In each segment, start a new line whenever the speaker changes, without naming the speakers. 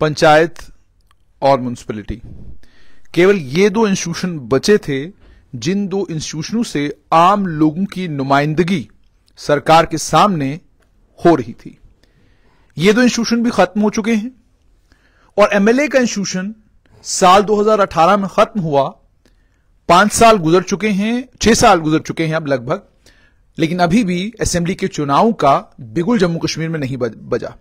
पंचायत और म्यूनसिपलिटी केवल ये दो इंस्टीट्यूशन बचे थे जिन दो इंस्टीट्यूशनों से आम लोगों की नुमाइंदगी सरकार के सामने हो रही थी ये दो इंस्टीट्यूशन भी खत्म हो चुके हैं और एमएलए का इंस्टीट्यूशन साल 2018 में खत्म हुआ पांच साल गुजर चुके हैं छह साल गुजर चुके हैं अब लगभग लेकिन अभी भी असेंबली के चुनाव का बिगुल जम्मू कश्मीर में नहीं बजा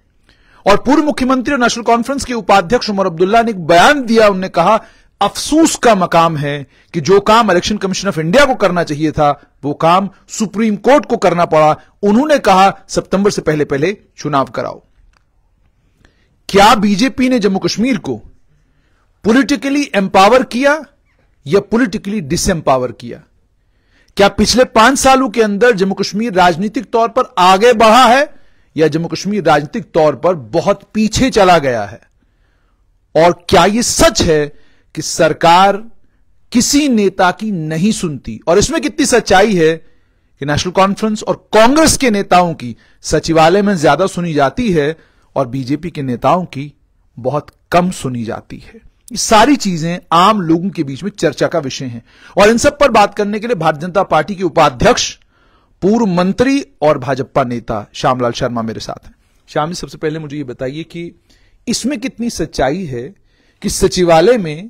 और पूर्व मुख्यमंत्री और नेशनल कॉन्फ्रेंस के उपाध्यक्ष उमर अब्दुल्ला ने एक बयान दिया उन्होंने कहा अफसोस का मकाम है कि जो काम इलेक्शन कमीशन ऑफ इंडिया को करना चाहिए था वो काम सुप्रीम कोर्ट को करना पड़ा उन्होंने कहा सितंबर से पहले पहले चुनाव कराओ क्या बीजेपी ने जम्मू कश्मीर को पॉलिटिकली एम्पावर किया या पॉलिटिकली डिसएम्पावर किया क्या पिछले पांच सालों के अंदर जम्मू कश्मीर राजनीतिक तौर पर आगे बढ़ा है या जम्मू कश्मीर राजनीतिक तौर पर बहुत पीछे चला गया है और क्या यह सच है कि सरकार किसी नेता की नहीं सुनती और इसमें कितनी सच्चाई है कि नेशनल कॉन्फ्रेंस और कांग्रेस के नेताओं की सचिवालय में ज्यादा सुनी जाती है और बीजेपी के नेताओं की बहुत कम सुनी जाती है ये सारी चीजें आम लोगों के बीच में चर्चा का विषय हैं और इन सब पर बात करने के लिए भारतीय जनता पार्टी के उपाध्यक्ष पूर्व मंत्री और भाजपा नेता श्यामलाल शर्मा मेरे साथ हैं श्याम जी सबसे पहले मुझे ये बताइए कि इसमें कितनी सच्चाई है कि सचिवालय में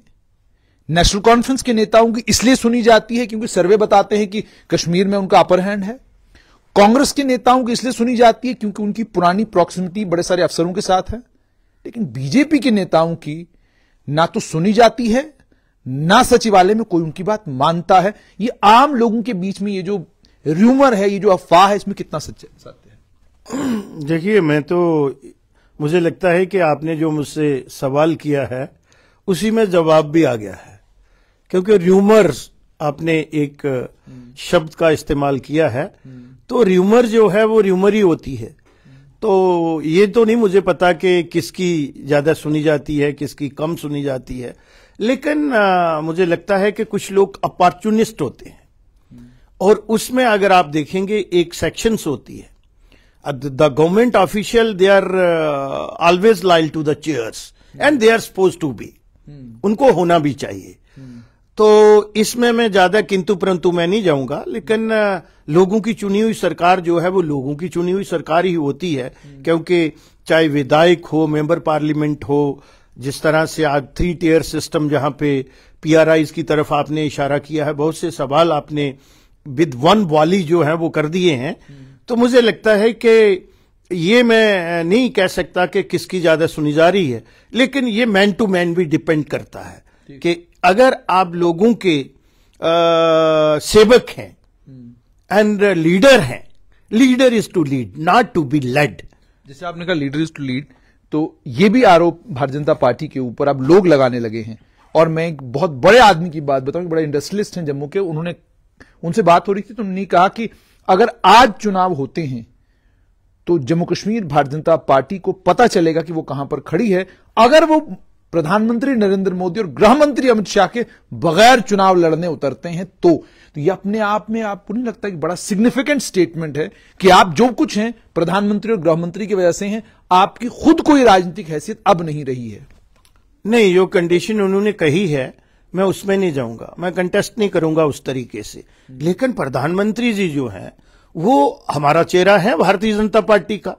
नेशनल कॉन्फ्रेंस के नेताओं की इसलिए सुनी जाती है क्योंकि सर्वे बताते हैं कि कश्मीर में उनका अपर हैंड है कांग्रेस के नेताओं की इसलिए सुनी जाती है क्योंकि उनकी पुरानी प्रॉक्सिमिटी बड़े सारे अफसरों के साथ है लेकिन बीजेपी के नेताओं की ना तो सुनी जाती है ना सचिवालय में कोई उनकी बात मानता है ये आम लोगों के बीच में ये जो र्यूमर
है ये जो अफवाह है इसमें कितना सच्चे सत्य है देखिए मैं तो मुझे लगता है कि आपने जो मुझसे सवाल किया है उसी में जवाब भी आ गया है क्योंकि र्यूमर्स आपने एक हम्म। शब्द का इस्तेमाल किया है हम्म। तो र्यूमर जो है वो र्यूमर ही होती है हम्म। तो ये तो नहीं मुझे पता कि किसकी ज्यादा सुनी जाती है किसकी कम सुनी जाती है लेकिन आ, मुझे लगता है कि कुछ लोग अपॉर्चुनिस्ट होते हैं और उसमें अगर आप देखेंगे एक सेक्शंस होती है the government official they are always loyal to the chairs and they are suppose to be उनको होना भी चाहिए hmm. तो इसमें मैं ज्यादा किंतु परंतु मैं नहीं जाऊंगा लेकिन uh, लोगों की चुनी हुई सरकार जो है वो लोगों की चुनी हुई सरकार ही होती है hmm. क्योंकि चाहे विधायक हो मेंबर पार्लियामेंट हो जिस तरह से आज थ्री टीयर सिस्टम जहां पे पीआरआईज की तरफ आपने इशारा किया है बहुत से सवाल आपने विद वन वॉली जो है वो कर दिए हैं तो मुझे लगता है कि ये मैं नहीं कह सकता कि किसकी ज्यादा सुनी जा रही है लेकिन ये मैन टू मैन भी डिपेंड करता है कि अगर आप लोगों के आ, सेवक हैं एंड हम्म। लीडर हैं leader is to lead not to be led
जैसे आपने कहा लीडर इज टू लीड तो ये भी आरोप भारतीय जनता पार्टी के ऊपर आप लोग लगाने लगे हैं और मैं एक बहुत बड़े आदमी की बात बताऊं बड़े इंडस्ट्रियलिस्ट हैं जम्मू के उन्होंने उनसे बात हो रही थी तो उन्होंने कहा कि अगर आज चुनाव होते हैं तो जम्मू कश्मीर भारतीय जनता पार्टी को पता चलेगा कि वो कहां पर खड़ी है अगर वो प्रधानमंत्री नरेंद्र मोदी और गृह मंत्री अमित शाह के बगैर चुनाव लड़ने उतरते हैं तो, तो ये अपने आप में आपको नहीं लगता कि बड़ा सिग्निफिकेंट स्टेटमेंट है कि आप जो कुछ हैं प्रधानमंत्री और गृह मंत्री की वजह से हैं आपकी खुद
कोई राजनीतिक हैसियत अब नहीं रही है नहीं जो कंडीशन उन्होंने कही है मैं उसमें नहीं जाऊंगा मैं कंटेस्ट नहीं करूंगा उस तरीके से लेकिन प्रधानमंत्री जी जो हैं वो हमारा चेहरा है भारतीय जनता पार्टी का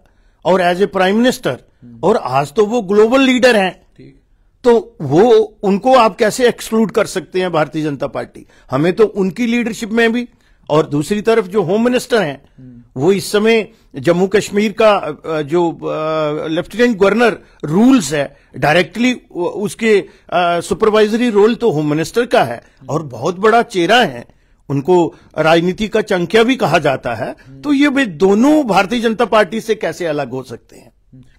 और एज ए प्राइम मिनिस्टर और आज तो वो ग्लोबल लीडर हैं तो वो उनको आप कैसे एक्सक्लूड कर सकते हैं भारतीय जनता पार्टी हमें तो उनकी लीडरशिप में भी और दूसरी तरफ जो होम मिनिस्टर हैं वो इस समय जम्मू कश्मीर का जो लेफ्टिनेंट गवर्नर रूल्स है डायरेक्टली उसके सुपरवाइजरी रोल तो होम मिनिस्टर का है और बहुत बड़ा चेहरा है उनको राजनीति का चंकिया भी कहा जाता है तो ये वे दोनों भारतीय जनता पार्टी से कैसे अलग हो सकते हैं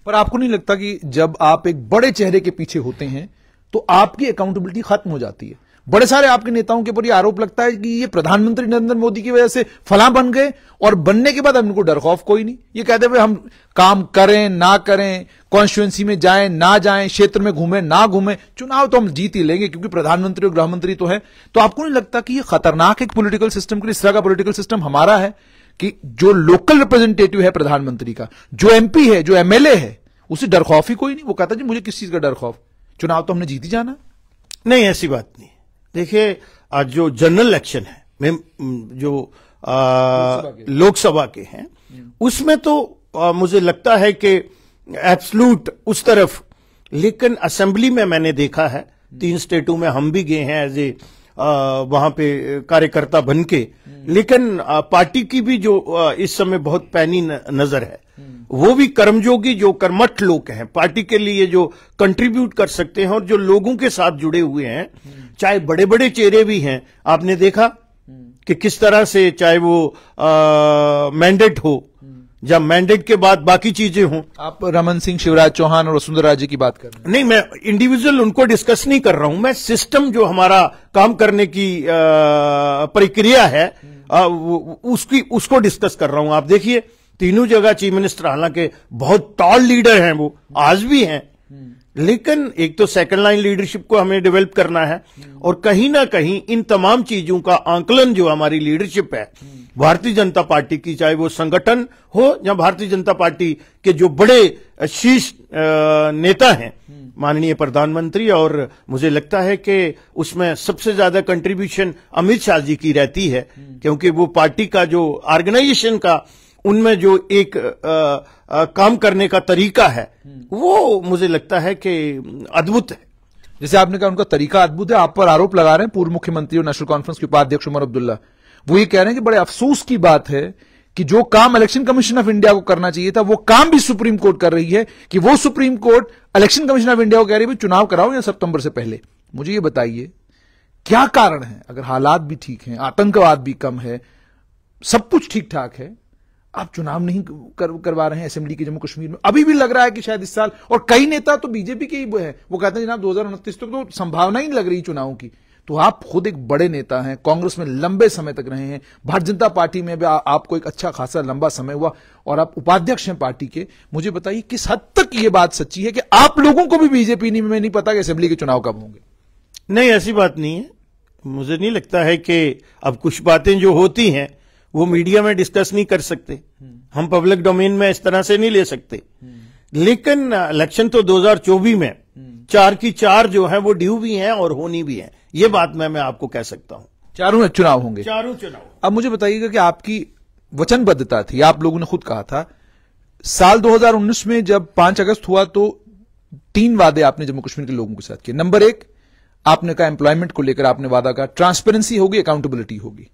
पर आपको नहीं लगता
कि जब आप एक बड़े चेहरे के पीछे होते हैं तो आपकी अकाउंटेबिलिटी खत्म हो जाती है बड़े सारे आपके नेताओं के ऊपर ये आरोप लगता है कि ये प्रधानमंत्री नरेंद्र मोदी की वजह से फला बन गए और बनने के बाद हम डर डरखौफ कोई नहीं ये कहते भाई हम काम करें ना करें कॉन्स्टिट्युएंसी में जाएं ना जाएं क्षेत्र में घूमें ना घूमें चुनाव तो हम जीत ही लेंगे क्योंकि प्रधानमंत्री और गृहमंत्री तो है तो आपको नहीं लगता कि ये खतरनाक एक पोलिटिकल सिस्टम के लिए इस तरह का पोलिटिकल सिस्टम हमारा है कि जो लोकल रिप्रेजेंटेटिव है प्रधानमंत्री का जो एमपी है जो एमएलए है उसे डरखौफ
ही कोई नहीं वो कहता जी मुझे किस चीज का डरखौफ चुनाव तो हमने जीत ही जाना नहीं ऐसी बात नहीं देखिए जो जनरल इलेक्शन है जो लोकसभा के हैं हम्म। उसमें तो आ, मुझे लगता है कि एब्सलूट उस तरफ लेकिन असेंबली में मैंने देखा है हम्म। तीन स्टेटों में हम भी गए हैं एज ए वहां पे कार्यकर्ता बन के हम्म। लेकिन आ, पार्टी की भी जो आ, इस समय बहुत पैनी न, नजर है वो भी कर्मजोगी जो कर्मठ लोग हैं पार्टी के लिए जो कंट्रीब्यूट कर सकते हैं और जो लोगों के साथ जुड़े हुए हैं चाहे बड़े बड़े चेहरे भी हैं आपने देखा कि किस तरह से चाहे वो मैंडेट हो या मैंडेट के बाद बाकी चीजें हों आप रमन सिंह शिवराज चौहान और वसुंधरा राजे की बात कर रहे हैं नहीं मैं इंडिविजुअल उनको डिस्कस नहीं कर रहा हूं मैं सिस्टम जो हमारा काम करने की प्रक्रिया है आ, उसकी उसको डिस्कस कर रहा हूं आप देखिए तीनों जगह चीफ मिनिस्टर हालांकि बहुत टॉल लीडर हैं वो आज भी हैं लेकिन एक तो सेकंड लाइन लीडरशिप को हमें डेवलप करना है और कहीं ना कहीं इन तमाम चीजों का आंकलन जो हमारी लीडरशिप है भारतीय जनता पार्टी की चाहे वो संगठन हो या भारतीय जनता पार्टी के जो बड़े शीर्ष नेता हैं माननीय प्रधानमंत्री और मुझे लगता है कि उसमें सबसे ज्यादा कंट्रीब्यूशन अमित शाह जी की रहती है क्योंकि वो पार्टी का जो ऑर्गेनाइजेशन का उनमें जो एक आ, आ, काम करने का तरीका है हम्म। वो मुझे लगता है कि अद्भुत है जैसे आपने कहा उनका तरीका अद्भुत है आप पर आरोप लगा
रहे हैं पूर्व मुख्यमंत्री और नेशनल कॉन्फ्रेंस के उपाध्यक्ष उमर अब्दुल्ला वो ये कह रहे हैं कि बड़े अफसोस की बात है कि जो काम इलेक्शन कमीशन ऑफ इंडिया को करना चाहिए था वो काम भी सुप्रीम कोर्ट कर रही है कि वो supreme court election commission of India को कह रही है चुनाव कराओ या सितंबर से पहले मुझे ये बताइए क्या कारण है अगर हालात भी ठीक हैं आतंकवाद भी कम है सब कुछ ठीक ठाक है आप चुनाव नहीं कर, करवा रहे हैं असेंबली के जम्मू कश्मीर में अभी भी लग रहा है कि शायद इस साल और कई नेता तो बीजेपी के ही हैं वो कहते हैं जनाब दो हजार उनतीस तक तो संभावना ही लग रही चुनाव की तो आप खुद एक बड़े नेता हैं कांग्रेस में लंबे समय तक रहे हैं भारतीय जनता पार्टी में भी आ, आपको एक अच्छा खासा लंबा समय हुआ और आप उपाध्यक्ष हैं पार्टी के मुझे बताइए किस हद तक ये बात सच्ची
है कि आप लोगों को भी बीजेपी में नहीं पता कि असेंबली के चुनाव कब होंगे नहीं ऐसी बात नहीं है मुझे नहीं लगता है कि अब कुछ बातें जो होती हैं वो मीडिया में डिस्कस नहीं कर सकते हम्म। हम पब्लिक डोमेन में इस तरह से नहीं ले सकते हम्म। लेकिन इलेक्शन तो 2024 में हम्म। चार की चार जो है वो ड्यू भी हैं और होनी भी है ये बात मैं मैं आपको कह सकता हूँ चारों चुनाव होंगे चारों चुनाव अब मुझे बताइएगा कि आपकी
वचनबद्धता थी आप लोगों ने खुद कहा था साल 2019 में जब 5 अगस्त हुआ तो तीन वादे आपने जम्मू कश्मीर के लोगों के साथ किए नंबर एक आपने कहा एम्प्लॉयमेंट को लेकर आपने वादा कहा ट्रांसपेरेंसी होगी अकाउंटेबिलिटी होगी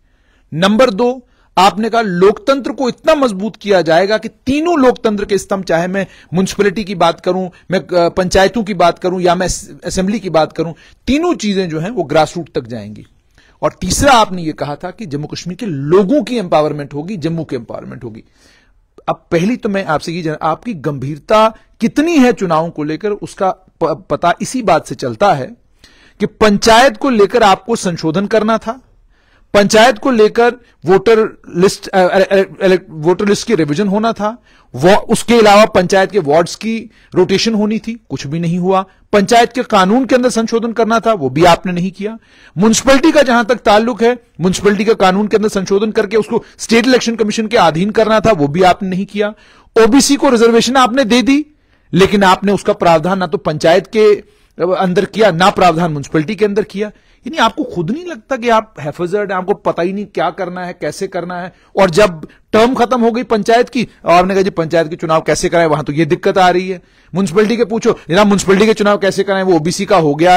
नंबर दो आपने कहा लोकतंत्र को इतना मजबूत किया जाएगा कि तीनों लोकतंत्र के स्तंभ चाहे मैं म्यूनिसपैलिटी की बात करूं मैं पंचायतों की बात करूं या मैं असेंबली की बात करूं तीनों चीजें जो हैं वो ग्रास रूट तक जाएंगी और तीसरा आपने ये कहा था कि जम्मू कश्मीर के लोगों की एम्पावरमेंट होगी जम्मू की एम्पावरमेंट होगी अब पहली तो मैं आपसे ये आपकी गंभीरता कितनी है चुनाव को लेकर उसका पता इसी बात से चलता है कि पंचायत को लेकर आपको संशोधन करना था पंचायत को लेकर वोटर लिस्ट आ, आ, आ, वोटर लिस्ट की रिवीजन होना था वो, उसके अलावा पंचायत के वार्ड्स की रोटेशन होनी थी कुछ भी नहीं हुआ पंचायत के कानून के अंदर संशोधन करना था वो भी आपने नहीं किया म्यूनसिपलिटी का जहां तक ताल्लुक है म्यूनसिपलिटी के कानून के अंदर संशोधन करके उसको स्टेट इलेक्शन कमीशन के अधीन करना था वो भी आपने नहीं किया ओबीसी को रिजर्वेशन आपने दे दी लेकिन आपने उसका प्रावधान ना तो पंचायत के अंदर किया ना प्रावधान म्यूनिसपैलिटी के अंदर किया यानी आपको खुद नहीं लगता कि आप हैफजर्ड हैं आपको पता ही नहीं क्या करना है कैसे करना है और जब टर्म खत्म हो गई पंचायत की और आपने कहा जी पंचायत के चुनाव कैसे कराए वहां तो ये दिक्कत आ रही है म्यूनसिपलिटी के पूछो जनाब म्यूनसिपलिटी के चुनाव कैसे कराए वो ओबीसी का हो गया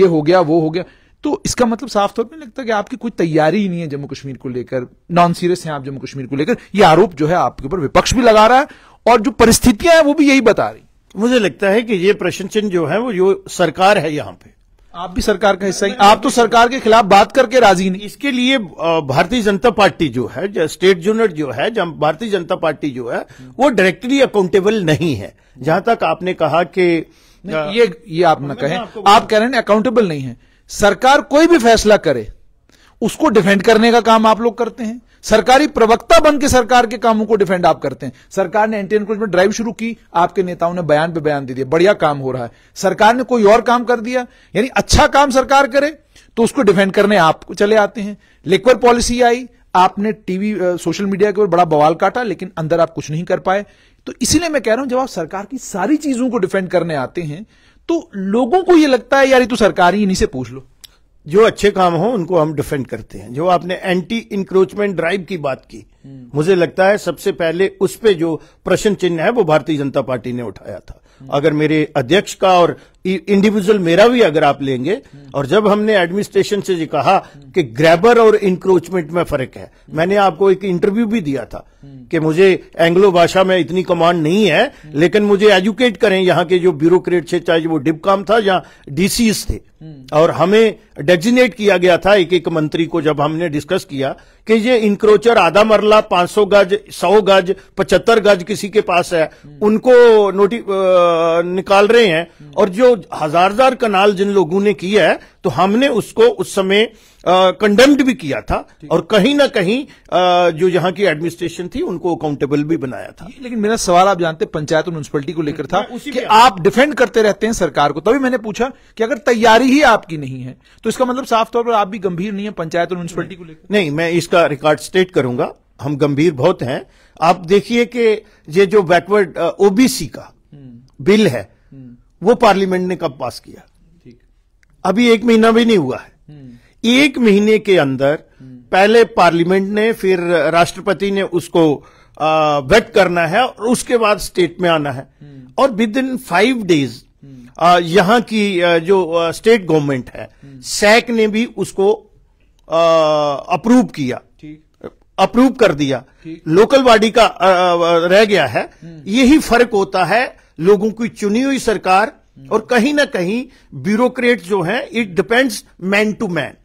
ये हो गया वो हो गया तो इसका मतलब साफ तौर पर लगता कि आपकी कोई तैयारी ही नहीं है जम्मू कश्मीर को लेकर नॉन सीरियस हैं आप जम्मू कश्मीर को लेकर ये आरोप जो है आपके ऊपर विपक्ष भी लगा रहा है और जो परिस्थितियां हैं वो भी यही बता रही मुझे लगता
है कि ये प्रश्न चिन्ह जो है वो जो सरकार है यहां पे आप भी सरकार का हिस्सा ही आप तो सरकार के खिलाफ बात करके राजी नहीं इसके लिए भारतीय जनता पार्टी जो है स्टेट यूनिट जो है भारतीय जनता पार्टी जो है वो डायरेक्टली अकाउंटेबल नहीं है जहां तक आपने कहा कि ये ये आप ना कहें आप कह रहे हैं अकाउंटेबल नहीं है सरकार कोई भी
फैसला करे उसको डिफेंड करने का काम आप लोग करते हैं सरकारी प्रवक्ता बन के सरकार के कामों को डिफेंड आप करते हैं सरकार ने एंटी एनक्रोचमेंट ड्राइव शुरू की आपके नेताओं ने बयान पे बयान दे दिया बढ़िया काम हो रहा है सरकार ने कोई और काम कर दिया यानी अच्छा काम सरकार करे तो उसको डिफेंड करने आप चले आते हैं लिक्वर पॉलिसी आई आपने टीवी सोशल मीडिया के ऊपर बड़ा बवाल काटा लेकिन अंदर आप कुछ नहीं कर पाए तो इसीलिए मैं कह रहा हूं जब आप सरकार की सारी चीजों को डिफेंड
करने आते हैं तो लोगों को यह लगता है यार ये तो सरकार ही इन्हीं से पूछ लो जो अच्छे काम हो उनको हम डिफेंड करते हैं जो आपने एंटी इंक्रोचमेंट ड्राइव की बात की हम्म। मुझे लगता है सबसे पहले उस पर जो प्रश्न चिन्ह है वो भारतीय जनता पार्टी ने उठाया था हम्म। अगर मेरे अध्यक्ष का और इंडिविजुअल मेरा भी अगर आप लेंगे और जब हमने एडमिनिस्ट्रेशन से कहा कि ग्रैबर और इंक्रोचमेंट में फर्क है मैंने आपको एक इंटरव्यू भी दिया था कि मुझे एंग्लो भाषा में इतनी कमांड नहीं है लेकिन मुझे एजुकेट करें यहां के जो ब्यूरोक्रेट थे चाहे वो डिपकॉम था या डीसीज थे और हमें डेजिनेट किया गया था एक एक मंत्री को जब हमने डिस्कस किया कि ये इंक्रोचर आधा मरला 500 गज 100 गज 75 गज किसी के पास है उनको नोटिस निकाल रहे हैं और जो हजार हजार कनाल जिन लोगों ने किया है तो हमने उसको उस समय कंडेम्ड भी किया था और कहीं ना कहीं आ, जो यहाँ की एडमिनिस्ट्रेशन थी उनको अकाउंटेबल भी बनाया था लेकिन मेरा सवाल आप जानते पंचायत और म्यूनसिपलिटी को लेकर था हाँ, कि
आप डिफेंड करते रहते हैं सरकार को तभी मैंने पूछा कि अगर तैयारी ही आपकी नहीं है तो इसका मतलब साफ तौर पर
आप भी गंभीर नहीं है पंचायत और म्यूनसिपलिटी को लेकर नहीं मैं इसका रिकॉर्ड स्टेट करूंगा हम गंभीर बहुत हैं आप देखिए कि ये जो बैकवर्ड ओबीसी का हम्म। बिल है वो पार्लियामेंट ने कब पास किया अभी एक महीना भी नहीं हुआ है हम्म। एक महीने के अंदर हम्म। पहले पार्लियामेंट ने फिर राष्ट्रपति ने उसको वेट करना है और उसके बाद स्टेट में आना है हम्म। और विद इन फाइव डेज यहां की जो स्टेट गवर्नमेंट है सैक ने भी उसको अप्रूव किया अप्रूव कर दिया लोकल बॉडी का रह गया है यही फर्क होता है लोगों की चुनी हुई सरकार और कहीं ना कहीं ब्यूरोक्रेट जो है it depends man to man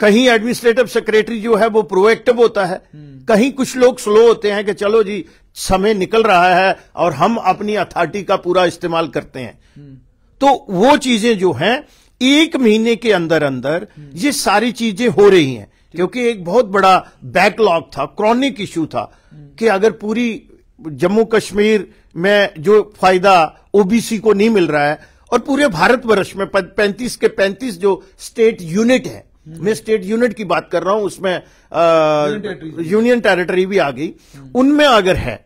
कहीं एडमिनिस्ट्रेटिव सेक्रेटरी जो है वो प्रोएक्टिव होता है हम्म। कहीं कुछ लोग स्लो होते हैं कि चलो जी समय निकल रहा है और हम अपनी अथॉरिटी का पूरा इस्तेमाल करते हैं हम्म। तो वो चीजें जो हैं एक महीने के अंदर अंदर हम्म। ये सारी चीजें हो रही हैं क्योंकि एक बहुत बड़ा बैकलॉग था क्रॉनिक इश्यू था कि अगर पूरी जम्मू कश्मीर में जो फायदा ओबीसी को नहीं मिल रहा है और पूरे भारतवर्ष में पैंतीस के पैंतीस जो स्टेट यूनिट है मैं स्टेट यूनिट की बात कर रहा हूं उसमें यूनियन टेरिटरी भी आ गई उनमें अगर है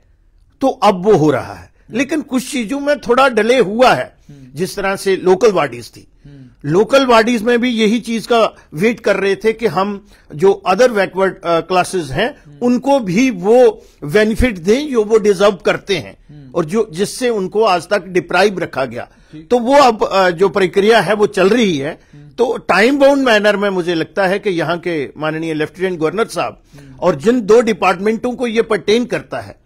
तो अब वो हो रहा है लेकिन कुछ चीजों में थोड़ा डले हुआ है जिस तरह से लोकल बॉडीज थी लोकल बॉडीज में भी यही चीज का वेट कर रहे थे कि हम जो अदर बैकवर्ड क्लासेस हैं उनको भी वो बेनिफिट दें जो वो डिजर्व करते हैं और जो जिससे उनको आज तक डिप्राइव रखा गया तो वो अब जो प्रक्रिया है वो चल रही है तो टाइम बाउंड मैनर में मुझे लगता है कि यहाँ के माननीय लेफ्टिनेंट गवर्नर साहब और जिन दो डिपार्टमेंटों को ये पर्टेन करता है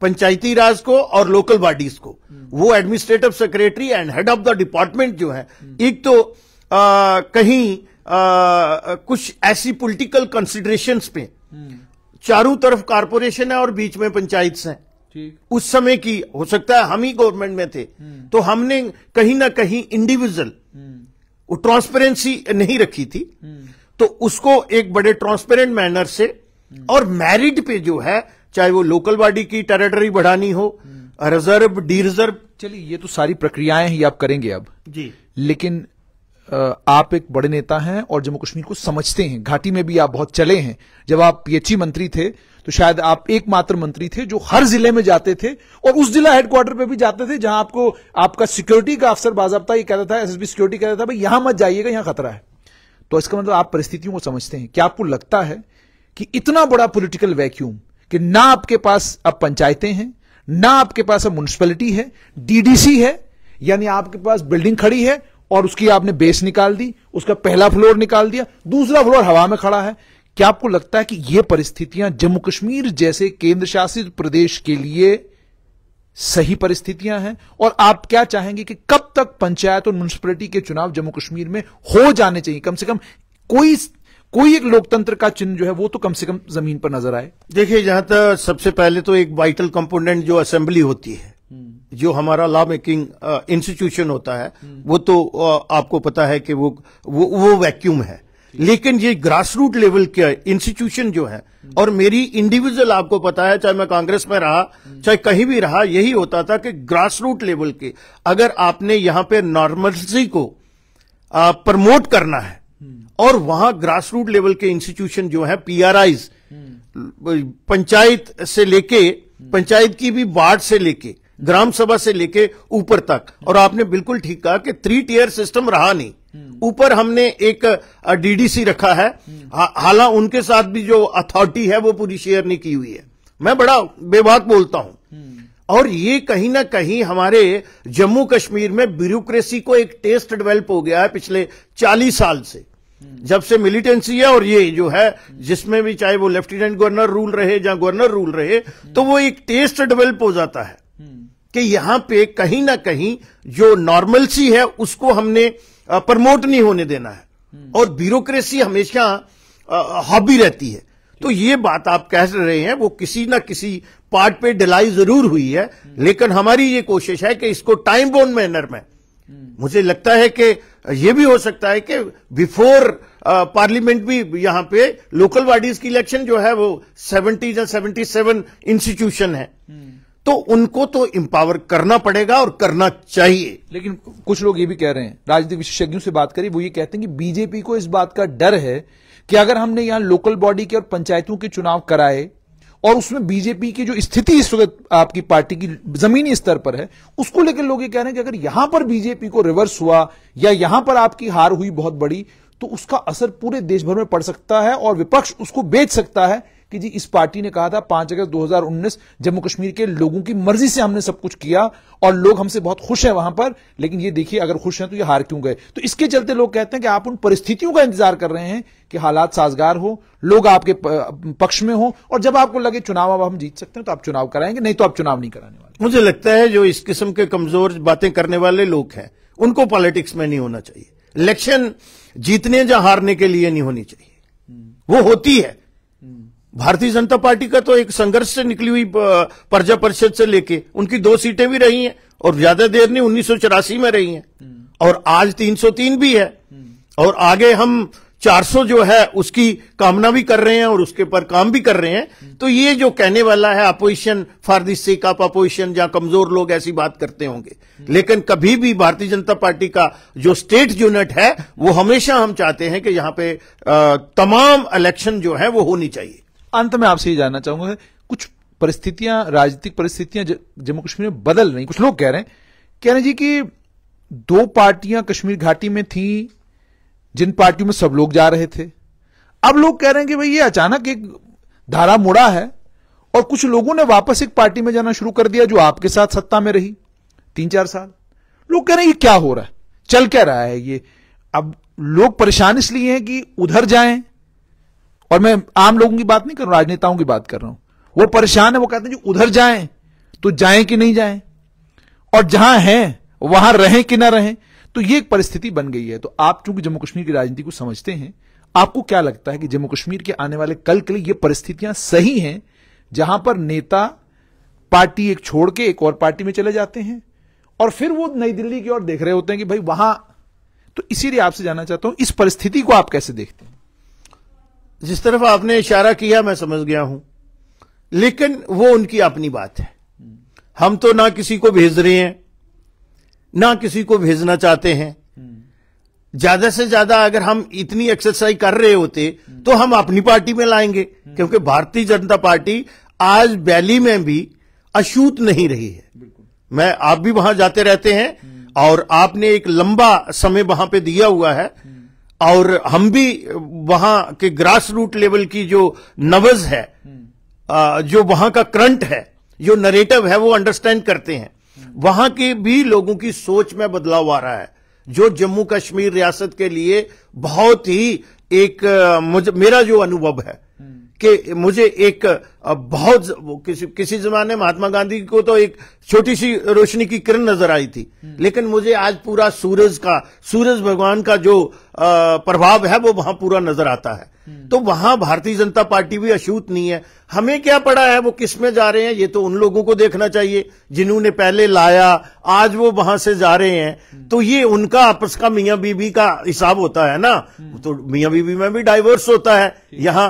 पंचायती राज को और लोकल बॉडीज को वो administrative secretary and head of the department जो है एक तो आ, कहीं आ, कुछ ऐसी पॉलिटिकल कंसिडरेशन पे चारों तरफ कारपोरेशन है और बीच में पंचायत हैं उस समय की हो सकता है हम ही गवर्नमेंट में थे हम्म। तो हमने कहीं ना कहीं इंडिविजुअल हम्म। वो ट्रांसपेरेंसी नहीं रखी थी हम्म। तो उसको एक बड़े ट्रांसपेरेंट मैनर से और मैरिड पे जो है चाहे वो लोकल बॉडी की टेरिटरी बढ़ानी हो रिजर्व डी रिजर्व चलिए ये तो सारी
प्रक्रियाएं ही आप करेंगे अब जी लेकिन आप एक बड़े नेता हैं और जम्मू कश्मीर को समझते हैं घाटी में भी आप बहुत चले हैं जब आप पीएचई मंत्री थे तो शायद आप एकमात्र मंत्री थे जो हर जिले में जाते थे और उस जिला हेडक्वार्टर पे भी जाते थे जहां आपको आपका सिक्योरिटी का अफसर बाजाबता ये कहता था एसएसबी सिक्योरिटी कहता था भाई यहां मत जाइएगा यहां खतरा है तो इसका मतलब आप परिस्थितियों को समझते हैं क्या आपको लगता है कि इतना बड़ा पोलिटिकल वैक्यूम कि ना आपके पास अब पंचायतें हैं ना आपके पास अब म्यूनिसपैलिटी है डीडीसी है यानी आपके पास बिल्डिंग खड़ी है और उसकी आपने बेस निकाल दी उसका पहला फ्लोर निकाल दिया दूसरा फ्लोर हवा में खड़ा है क्या आपको लगता है कि यह परिस्थितियां जम्मू कश्मीर जैसे केंद्र शासित प्रदेश के लिए सही परिस्थितियां हैं और आप क्या चाहेंगे कि कब तक पंचायत और म्यूनिसपैलिटी के चुनाव जम्मू कश्मीर में हो जाने चाहिए कम से कम
कोई कोई एक लोकतंत्र का चिन्ह जो है वो तो कम से कम जमीन पर नजर आए देखिए जहां तक सबसे पहले तो एक वाइटल कंपोनेंट जो असेंबली होती है हम्म। जो हमारा लॉ मेकिंग इंस्टीट्यूशन होता है हम्म। वो तो आ, uh, आपको पता है कि वो वो, वो वैक्यूम है लेकिन ये ग्रास रूट लेवल के इंस्टीट्यूशन जो है और मेरी इंडिविजुअल आपको पता है चाहे मैं कांग्रेस में रहा चाहे कहीं भी रहा यही होता था कि ग्रास रूट लेवल के अगर आपने यहां पे नॉर्मलसी को प्रमोट करना है और वहां ग्रास रूट लेवल के इंस्टीट्यूशन जो है पी हम्म। पंचायत से लेके पंचायत की भी वार्ड से लेके ग्राम सभा से लेके ऊपर तक और आपने बिल्कुल ठीक कहा कि थ्री टीयर सिस्टम रहा नहीं हम्म। ऊपर हमने एक डीडीसी रखा है हम्म। हाला उनके साथ भी जो अथॉरिटी है वो पूरी शेयर नहीं की हुई है मैं बड़ा बेबाक बोलता हूं हम्म। और ये कहीं ना कहीं हमारे जम्मू कश्मीर में ब्यूरोक्रेसी को एक टेस्ट डेवलप हो गया है पिछले 40 साल से जब से मिलिटेंसी है और ये जो है जिसमें भी चाहे वो लेफ्टिनेंट गवर्नर रूल रहे या गवर्नर रूल रहे तो वो एक टेस्ट डेवलप हो जाता है कि यहां पे कहीं ना कहीं जो नॉर्मल सी है उसको हमने प्रमोट नहीं होने देना है हम्म। और ब्यूरोक्रेसी हमेशा हॉबी रहती है तो ये बात आप कह रहे हैं वो किसी ना किसी पार्ट पे डिलाई जरूर हुई है हम्म। लेकिन हमारी ये कोशिश है कि इसको टाइम बोन मैनर में हम्म। मुझे लगता है कि यह भी हो सकता है कि बिफोर पार्लियामेंट भी यहां पे लोकल बॉडीज की इलेक्शन जो है वो सेवेंटी या सेवेंटी सेवन इंस्टीट्यूशन है तो उनको तो इम्पावर करना पड़ेगा और करना चाहिए लेकिन कुछ लोग ये भी
कह रहे हैं राजनीतिक विशेषज्ञों से बात करी वो ये कहते हैं कि बीजेपी को इस बात का डर है कि अगर हमने यहां लोकल बॉडी के और पंचायतों के चुनाव कराए और उसमें बीजेपी की जो स्थिति इस वक्त आपकी पार्टी की जमीनी स्तर पर है उसको लेकर लोग ये कह रहे हैं कि अगर यहां पर बीजेपी को रिवर्स हुआ या यहां पर आपकी हार हुई बहुत बड़ी तो उसका असर पूरे देश भर में पड़ सकता है और विपक्ष उसको बेच सकता है कि जी इस पार्टी ने कहा था पांच अगस्त 2019 जम्मू कश्मीर के लोगों की मर्जी से हमने सब कुछ किया और लोग हमसे बहुत खुश हैं वहां पर लेकिन ये देखिए अगर खुश हैं तो ये हार क्यों गए तो इसके चलते लोग कहते हैं कि आप उन परिस्थितियों का इंतजार कर रहे हैं कि हालात साजगार हो लोग आपके पक्ष में हो और जब आपको लगे चुनाव अब हम
जीत सकते हैं तो आप चुनाव कराएंगे नहीं तो आप चुनाव नहीं कराने वाले मुझे लगता है जो इस किस्म के कमजोर बातें करने वाले लोग हैं उनको पॉलिटिक्स में नहीं होना चाहिए इलेक्शन जीतने या हारने के लिए नहीं होनी चाहिए वो होती है भारतीय जनता पार्टी का तो एक संघर्ष से निकली हुई प्रजा परिषद से लेके उनकी दो सीटें भी रही हैं और ज्यादा देर नहीं उन्नीस में रही हैं हम्म। और आज 303 भी है हम्म। और आगे हम 400 जो है उसकी कामना भी कर रहे हैं और उसके पर काम भी कर रहे हैं हम्म। तो ये जो कहने वाला है opposition for this sake of opposition जहां कमजोर लोग ऐसी बात करते होंगे लेकिन कभी भी भारतीय जनता पार्टी का जो स्टेट यूनिट है वो हमेशा हम चाहते हैं कि यहां पे आ, तमाम इलेक्शन जो है वो होनी चाहिए
अंत में आपसे ये जानना चाहूंगा कुछ परिस्थितियां राजनीतिक परिस्थितियां जम्मू कश्मीर में बदल रही कुछ लोग कह रहे हैं कह रहे जी कि दो पार्टियां कश्मीर घाटी में थी जिन पार्टियों में सब लोग जा रहे थे अब लोग कह रहे हैं कि भाई ये अचानक एक धारा मुड़ा है और कुछ लोगों ने वापस एक पार्टी में जाना शुरू कर दिया जो आपके साथ सत्ता में रही तीन चार साल लोग कह रहे हैं ये क्या हो रहा है चल क्या रहा है ये अब लोग परेशान इसलिए हैं कि उधर जाएं और मैं आम लोगों की बात नहीं कर रहा हूं राजनेताओं की बात कर रहा हूं वो परेशान है वो कहते हैं जो उधर जाए तो जाए कि नहीं जाए और जहां हैं वहां रहें कि ना रहें तो ये एक परिस्थिति बन गई है तो आप चूंकि जम्मू कश्मीर की राजनीति को समझते हैं आपको क्या लगता है कि जम्मू कश्मीर के आने वाले कल के लिए ये परिस्थितियां सही हैं जहां पर नेता पार्टी एक छोड़ के एक और पार्टी में चले जाते हैं और फिर वो नई दिल्ली की ओर देख रहे होते हैं कि भाई वहां तो इसीलिए आपसे जानना चाहता हूं इस परिस्थिति को आप कैसे देखते हैं
जिस तरफ आपने इशारा किया मैं समझ गया हूं लेकिन वो उनकी अपनी बात है हम तो ना किसी को भेज रहे हैं ना किसी को भेजना चाहते हैं ज्यादा से ज्यादा अगर हम इतनी एक्सरसाइज कर रहे होते तो हम अपनी पार्टी में लाएंगे क्योंकि भारतीय जनता पार्टी आज बैली में भी अछूत नहीं रही है मैं आप भी वहां जाते रहते हैं और आपने एक लंबा समय वहां पे दिया हुआ है और हम भी वहां के ग्रास रूट लेवल की जो नवज है जो वहां का करंट है जो नरेटिव है वो अंडरस्टैंड करते हैं वहां के भी लोगों की सोच में बदलाव आ रहा है जो जम्मू कश्मीर रियासत के लिए बहुत ही एक मुझे मेरा जो अनुभव है कि मुझे एक अब बहुत किसी किसी जमाने महात्मा गांधी को तो एक छोटी सी रोशनी की किरण नजर आई थी हम्म। लेकिन मुझे आज पूरा सूरज का सूरज भगवान का जो प्रभाव है वो वहां पूरा नजर आता है हम्म। तो वहां भारतीय जनता पार्टी भी अछूत नहीं है हमें क्या पड़ा है वो किस में जा रहे हैं ये तो उन लोगों को देखना चाहिए जिन्होंने पहले लाया आज वो वहां से जा रहे हैं हम्म। तो ये उनका आपस का मियाँ बीबी का हिसाब होता है ना तो मियाँ बीबी में भी डाइवर्स होता है यहाँ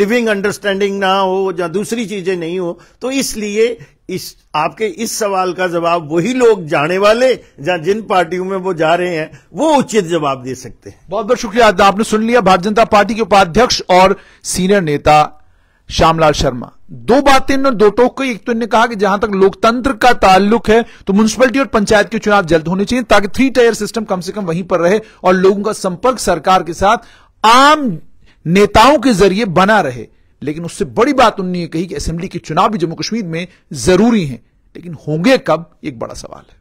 लिविंग अंडरस्टैंडिंग ना हो या दूसरी चीजें नहीं हो तो इसलिए इस आपके इस सवाल का जवाब वही लोग जाने वाले या जिन पार्टियों में वो जा रहे हैं वो उचित जवाब दे सकते हैं बहुत बहुत शुक्रिया आपने सुन
लिया भारतीय जनता पार्टी के उपाध्यक्ष और सीनियर नेता श्यामलाल शर्मा दो बातें इन्होंने दो टोक कही एक तो इन्होंने कहा कि जहां तक लोकतंत्र का ताल्लुक है तो म्यूनसिपलिटी और पंचायत के चुनाव जल्द होने चाहिए ताकि थ्री टायर सिस्टम कम से कम वहीं पर रहे और लोगों का संपर्क सरकार के साथ आम नेताओं के जरिए बना रहे लेकिन उससे बड़ी बात उन्होंने कही कि असेंबली के चुनाव भी जम्मू कश्मीर में जरूरी हैं लेकिन होंगे कब एक बड़ा सवाल है